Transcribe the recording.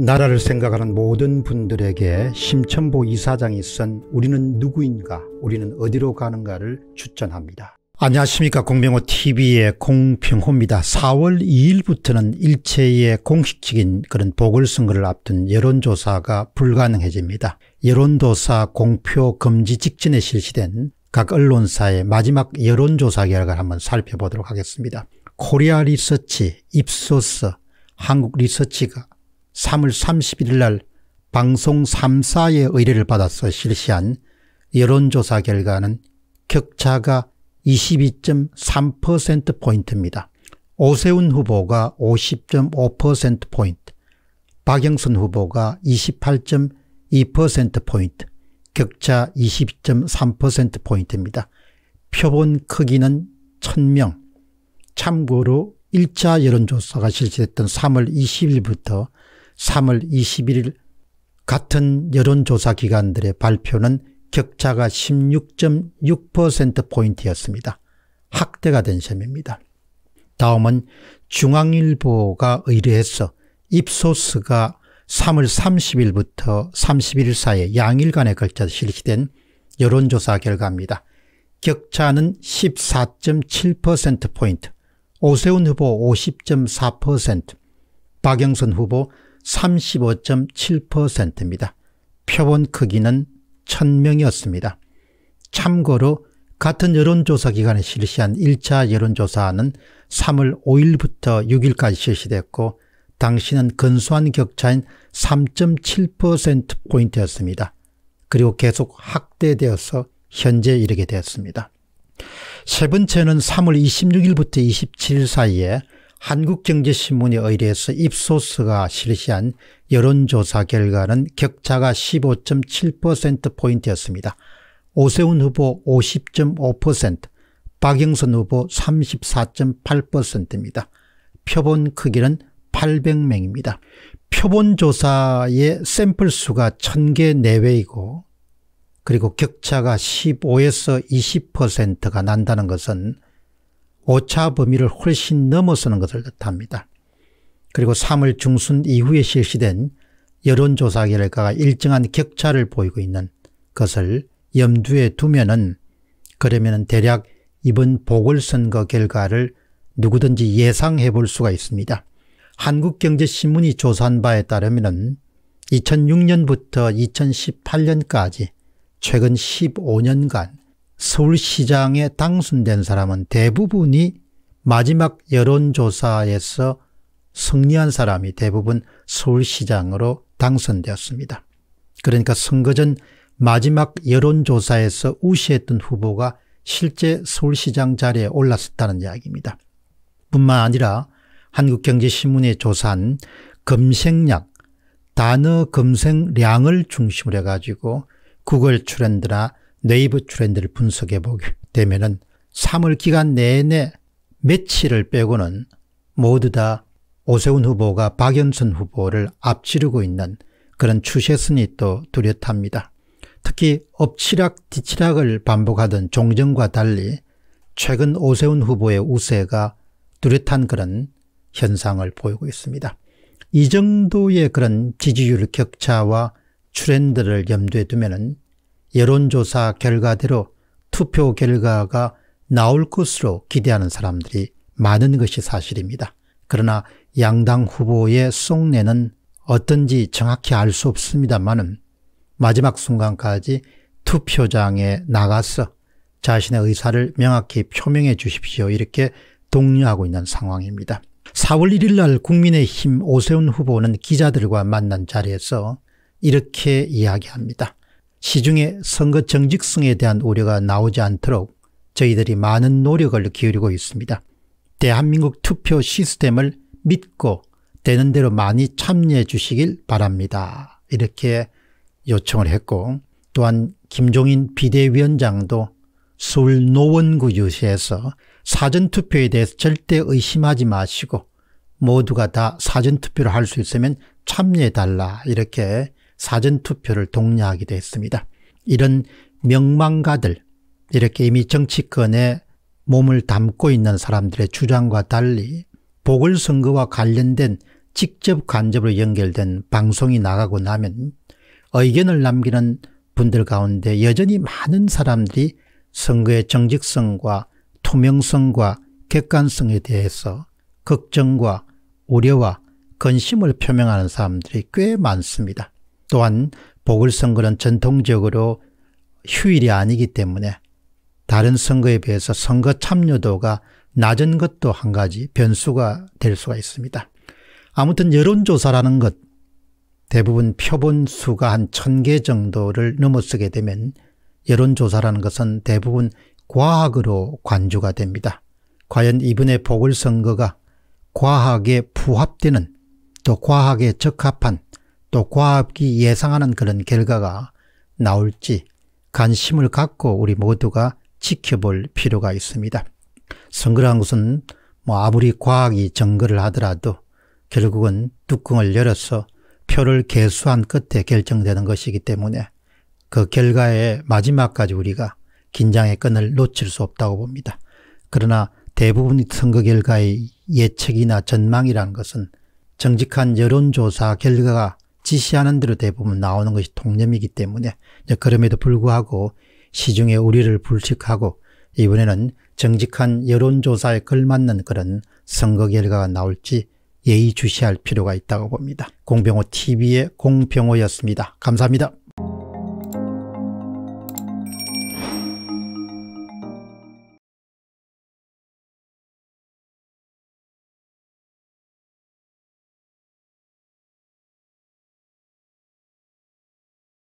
나라를 생각하는 모든 분들에게 심천보 이사장이 쓴 우리는 누구인가 우리는 어디로 가는가를 추천합니다. 안녕하십니까 공병호TV의 공평호입니다. 4월 2일부터는 일체의 공식적인 그런 보궐선거를 앞둔 여론조사가 불가능해집니다. 여론조사 공표 금지 직전에 실시된 각 언론사의 마지막 여론조사 결과를 한번 살펴보도록 하겠습니다. 코리아 리서치, 입소스, 한국 리서치가 3월 31일 날 방송 3사의 의뢰를 받아서 실시한 여론조사 결과는 격차가 22.3%포인트입니다. 오세훈 후보가 50.5%포인트, 박영선 후보가 28.2%포인트, 격차 22.3%포인트입니다. 표본 크기는 1000명. 참고로 1차 여론조사가 실시됐던 3월 20일부터 3월 21일 같은 여론조사 기관들의 발표는 격차가 16.6%포인트였습니다. 학대가 된 셈입니다. 다음은 중앙일보가 의뢰해서 입소스가 3월 30일부터 31일 사이 양일간에 걸쳐 실시된 여론조사 결과입니다. 격차는 14.7%포인트, 오세훈 후보 50.4%, 박영선 후보 35.7%입니다. 표본 크기는 1000명이었습니다. 참고로 같은 여론조사 기관에 실시한 1차 여론조사는 3월 5일부터 6일까지 실시됐고 당시는 근소한 격차인 3.7%포인트였습니다. 그리고 계속 확대되어서 현재 이르게 되었습니다. 세 번째는 3월 26일부터 27일 사이에 한국경제신문에 의뢰해서 입소스가 실시한 여론조사 결과는 격차가 15.7%포인트였습니다. 오세훈 후보 50.5%, 박영선 후보 34.8%입니다. 표본 크기는 800명입니다. 표본조사의 샘플 수가 1000개 내외이고 그리고 격차가 15에서 20%가 난다는 것은 오차 범위를 훨씬 넘어서는 것을 뜻합니다. 그리고 3월 중순 이후에 실시된 여론조사 결과가 일정한 격차를 보이고 있는 것을 염두에 두면은 그러면은 대략 이번 보궐선거 결과를 누구든지 예상해 볼 수가 있습니다. 한국경제신문이 조사한 바에 따르면은 2006년부터 2018년까지 최근 15년간 서울시장에 당선된 사람은 대부분이 마지막 여론조사에서 승리한 사람이 대부분 서울시장으로 당선되었습니다. 그러니까 선거 전 마지막 여론조사에서 우시했던 후보가 실제 서울시장 자리에 올랐었다는 이야기입니다. 뿐만 아니라 한국경제신문이 조사한 검색량, 단어 검색량을 중심으로 해가지고 구글 트렌드나 네이버 트렌드를 분석해 보게 되면은 3월 기간 내내 며칠을 빼고는 모두 다 오세훈 후보가 박연선 후보를 앞지르고 있는 그런 추세선이 또 뚜렷합니다. 특히 엎치락 뒤치락을 반복하던 종전과 달리 최근 오세훈 후보의 우세가 뚜렷한 그런 현상을 보이고 있습니다. 이 정도의 그런 지지율 격차와 트렌드를 염두에 두면 여론조사 결과대로 투표 결과가 나올 것으로 기대하는 사람들이 많은 것이 사실입니다. 그러나 양당 후보의 속내는 어떤지 정확히 알 수없습니다만 마지막 순간까지 투표장에 나가서 자신의 의사를 명확히 표명해 주십시오 이렇게 독려하고 있는 상황입니다. 4월 1일 날 국민의힘 오세훈 후보는 기자들과 만난 자리에서 이렇게 이야기합니다. 시중에 선거 정직성에 대한 우려가 나오지 않도록 저희들이 많은 노력을 기울이고 있습니다. 대한민국 투표 시스템을 믿고 되는 대로 많이 참여해 주시길 바랍니다. 이렇게 요청을 했고 또한 김종인 비대위원장도 서울 노원구 유세에서 사전투표에 대해서 절대 의심하지 마시고 모두가 다 사전투표를 할 수 있으면 참여해달라 이렇게 사전투표를 독려하기도 했습니다. 이런 명망가들, 이렇게 이미 정치권에 몸을 담고 있는 사람들의 주장과 달리 보궐선거와 관련된 직접 간접으로 연결된 방송이 나가고 나면 의견을 남기는 분들 가운데 여전히 많은 사람들이 선거의 정직성과 투명성과 객관성에 대해서 걱정과 우려와 근심을 표명하는 사람들이 꽤 많습니다. 또한 보궐 선거는 전통적으로 휴일이 아니기 때문에 다른 선거에 비해서 선거 참여도가 낮은 것도 한 가지 변수가 될 수가 있습니다. 아무튼 여론조사라는 것 대부분 표본 수가 한 천 개 정도를 넘어서게 되면 여론조사라는 것은 대부분 과학으로 관주가 됩니다. 과연 이번의 보궐선거가 과학에 부합되는 또 과학에 적합한 또 과학이 예상하는 그런 결과가 나올지 관심을 갖고 우리 모두가 지켜볼 필요가 있습니다. 선거란 것은 뭐 아무리 과학이 정거를 하더라도 결국은 뚜껑을 열어서 표를 개수한 끝에 결정되는 것이기 때문에 그 결과의 마지막까지 우리가 긴장의 끈을 놓칠 수 없다고 봅니다. 그러나 대부분 선거 결과의 예측이나 전망이란 것은 정직한 여론조사 결과가 지시하는 대로 대부분 나오는 것이 통념이기 때문에 그럼에도 불구하고 시중에 우리를 불식하고 이번에는 정직한 여론조사에 걸맞는 그런 선거 결과가 나올지 예의주시할 필요가 있다고 봅니다. 공병호 TV의 공병호였습니다. 감사합니다.